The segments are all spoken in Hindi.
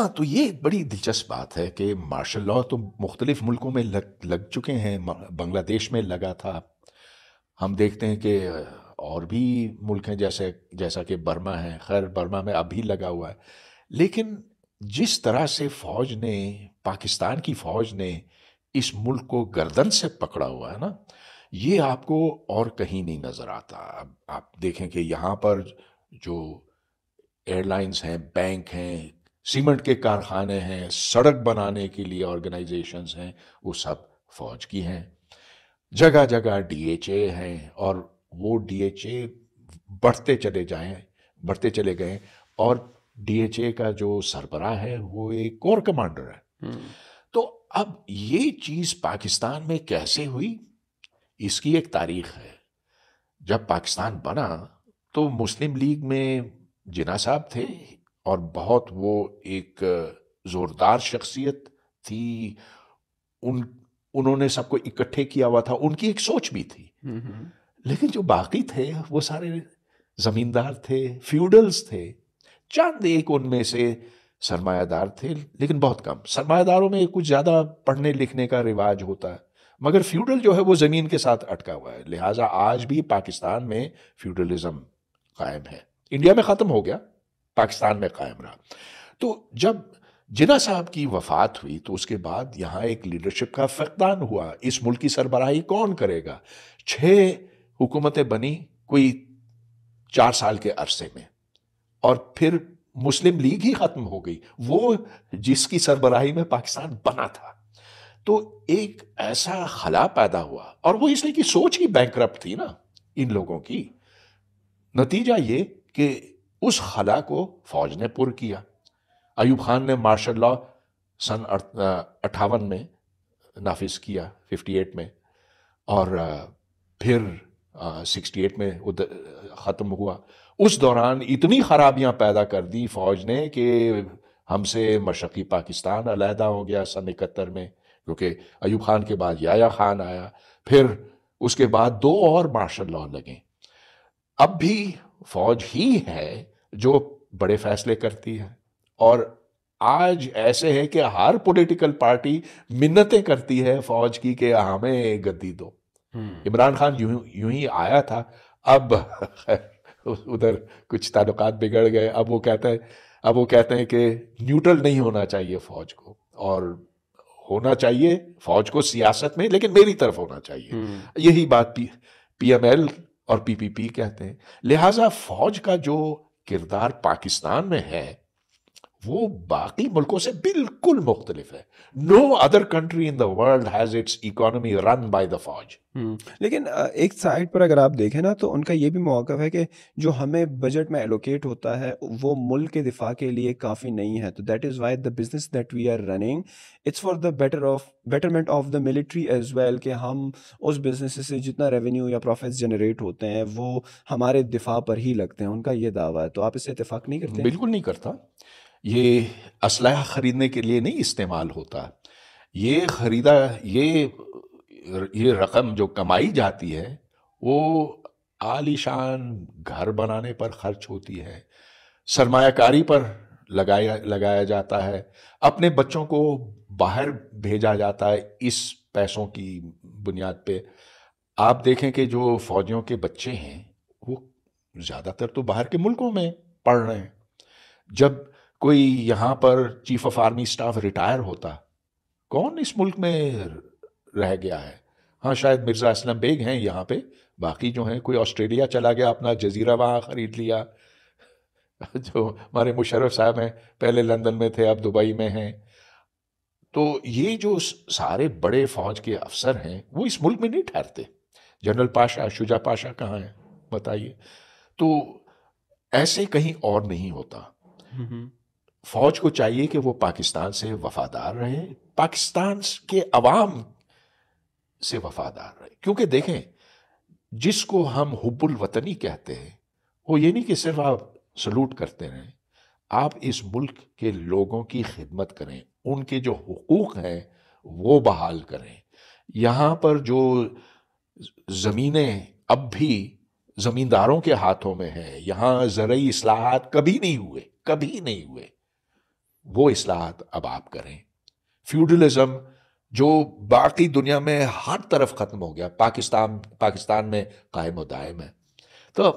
हाँ तो ये बड़ी दिलचस्प बात है कि मार्शल लॉ तो मुख्तलिफ़ मुल्कों में लग लग चुके हैं बांग्लादेश में लगा था हम देखते हैं कि और भी मुल्क हैं जैसे जैसा कि बर्मा है खैर बर्मा में अभी लगा हुआ है लेकिन जिस तरह से फ़ौज ने पाकिस्तान की फ़ौज ने इस मुल्क को गर्दन से पकड़ा हुआ है ना ये आपको और कहीं नहीं नज़र आता अब आप देखें कि यहाँ पर जो एयरलाइंस हैं बैंक हैं सीमेंट के कारखाने हैं सड़क बनाने के लिए ऑर्गेनाइजेशन हैं वो सब फौज की हैं जगह जगह डीएचए हैं और वो डीएचए बढ़ते चले जाएं बढ़ते चले गए और डीएचए का जो सरबरा है वो एक कोर कमांडर है हम्म। तो अब ये चीज़ पाकिस्तान में कैसे हुई इसकी एक तारीख है जब पाकिस्तान बना तो मुस्लिम लीग में जिना साहब थे और बहुत वो एक ज़ोरदार शख्सियत थी उन उन्होंने सबको इकट्ठे किया हुआ था उनकी एक सोच भी थी हम्म, हम्म। लेकिन जो बाकी थे वो सारे ज़मींदार थे फ्यूडल्स थे चंद एक उनमें से सरमायादार थे लेकिन बहुत कम सरमायादारों में कुछ ज़्यादा पढ़ने लिखने का रिवाज होता है मगर फ्यूडल जो है वो ज़मीन के साथ अटका हुआ है लिहाजा आज भी पाकिस्तान में फ्यूडलिज्म कायम है इंडिया में ख़त्म हो गया पाकिस्तान में कायम रहा तो जब जिना साहब की वफात हुई तो उसके बाद यहाँ एक लीडरशिप का फकदान हुआ इस मुल्क की सरबराही कौन करेगा छः हुकूमतें बनी कोई चार साल के अरसे में और फिर मुस्लिम लीग ही ख़त्म हो गई वो जिसकी सरबराही में पाकिस्तान बना था तो एक ऐसा खला पैदा हुआ और वो इसलिए कि सोच ही बैंक थी ना इन लोगों की नतीजा ये कि उस खला को फौज ने पुर किया अयूब खान ने मार्शल लॉ सन अट्ठावन में नाफिज किया 58 में और फिर 68 में ख़त्म हुआ उस दौरान इतनी ख़राबियां पैदा कर दी फ़ौज ने कि हमसे मशरक़ी पाकिस्तान अलहदा हो गया सन इकहत्तर में क्योंकि अयूब खान के बाद याया खान आया फिर उसके बाद दो और मार्शल लॉ लगे अब भी फौज ही है जो बड़े फैसले करती है और आज ऐसे है कि हर पॉलिटिकल पार्टी मिन्नतें करती है फौज की कि हमें गद्दी दो हम्म। इमरान खान यूं ही आया था अब उधर कुछ ताल्लुक बिगड़ गए अब वो कहते हैं अब वो कहते हैं कि न्यूट्रल नहीं होना चाहिए फौज को और होना चाहिए फौज को सियासत में लेकिन मेरी तरफ होना चाहिए हम्म। यही बात पी पीएमएल और पीपीपी कहते हैं लिहाजा फौज का जो किरदार पाकिस्तान में है वो बाकी मुल्कों से बिल्कुल मुख्तलिफ है no other country in the world has its economy run by the फौज लेकिन एक साइड पर अगर आप देखें ना तो उनका ये भी मौक़ है कि जो हमें बजट में एलोकेट होता है वो मुल्क के दिफा के लिए काफ़ी नहीं है तो that is why the business that we are running it's for the better of betterment of the military as well कि हम उस बिजनेस से जितना रेवेन्यू या प्रॉफिट जनरेट होते हैं वो हमारे दिफा पर ही लगते हैं उनका ये दावा है तो आप इससे इतफाक़ नहीं करते बिल्कुल नहीं करता ये असलहा ख़रीदने के लिए नहीं इस्तेमाल होता ये ख़रीदा ये ये रकम जो कमाई जाती है वो आलीशान घर बनाने पर खर्च होती है सरमायाकारी पर लगाया लगाया जाता है अपने बच्चों को बाहर भेजा जाता है इस पैसों की बुनियाद पे आप देखें कि जो फौजियों के बच्चे हैं वो ज़्यादातर तो बाहर के मुल्कों में पढ़ रहे हैं जब कोई यहाँ पर chief of army staff retire होता कौन इस मुल्क में रह गया है हाँ शायद मिर्ज़ा असलम बेग हैं यहाँ पे बाकी जो है कोई ऑस्ट्रेलिया चला गया अपना जजीरा वहाँ ख़रीद लिया जो हमारे मुशरफ साहब हैं पहले लंदन में थे अब दुबई में हैं तो ये जो सारे बड़े फ़ौज के अफसर हैं वो इस मुल्क में नहीं ठहरते जनरल पाशा शुजा पाशा कहाँ हैं बताइए तो ऐसे कहीं और नहीं होता हम्म, हम्म। फौज को चाहिए कि वो पाकिस्तान से वफादार रहे पाकिस्तान के अवाम से वफादार रहे क्योंकि देखें जिसको हम हुबुल वतनी कहते हैं वो ये नहीं कि सिर्फ आप सलूट करते रहें आप इस मुल्क के लोगों की खिदमत करें उनके जो हकूक़ हैं वो बहाल करें यहाँ पर जो ज़मीनें अब भी ज़मींदारों के हाथों में हैं यहाँ ज़रूरी असलाहत कभी नहीं हुए कभी नहीं हुए वो असलाहत अब आप करें फ्यूडलिज्म जो बाकी दुनिया में हर तरफ ख़त्म हो गया पाकिस्तान पाकिस्तान में कायम व दायम है तो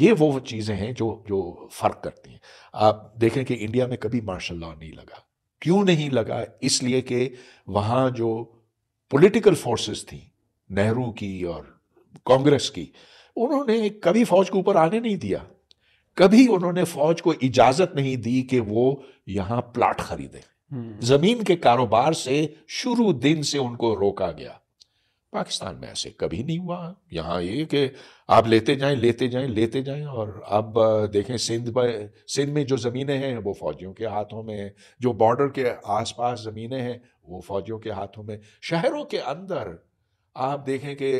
ये वो चीज़ें हैं जो जो फ़र्क करती हैं आप देखें कि इंडिया में कभी मार्शल लॉ नहीं लगा क्यों नहीं लगा इसलिए कि वहाँ जो पॉलिटिकल फोर्सेस थी नेहरू की और कांग्रेस की उन्होंने कभी फौज के ऊपर आने नहीं दिया कभी उन्होंने फौज को इजाजत नहीं दी कि वो यहाँ प्लाट खरीदे हम्म। जमीन के कारोबार से शुरू दिन से उनको रोका गया पाकिस्तान में ऐसे कभी नहीं हुआ यहाँ ये कि आप लेते जाएं लेते जाएं लेते जाएं और अब देखें सिंध सिंध में जो ज़मीनें हैं वो फौजियों के हाथों में जो बॉर्डर के आसपास ज़मीनें हैं वो फौजियों के हाथों में शहरों के अंदर आप देखें कि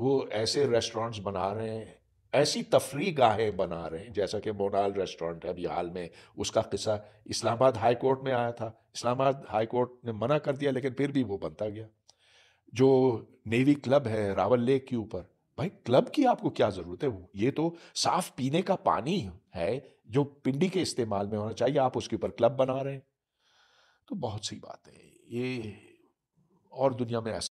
वो ऐसे रेस्टोरेंट्स बना रहे हैं ऐसी तफरी गाहें बना रहे हैं जैसा कि मोनाल रेस्टोरेंट है अभी हाल में उसका किस्सा इस्लामाबाद हाई कोर्ट में आया था इस्लामाबाद हाई कोर्ट ने मना कर दिया लेकिन फिर भी वो बनता गया जो नेवी क्लब है रावल लेक के ऊपर भाई क्लब की आपको क्या ज़रूरत है ये तो साफ पीने का पानी है जो पिंडी के इस्तेमाल में होना चाहिए आप उसके ऊपर क्लब बना रहे हैं तो बहुत सी बातें ये और दुनिया में ऐसा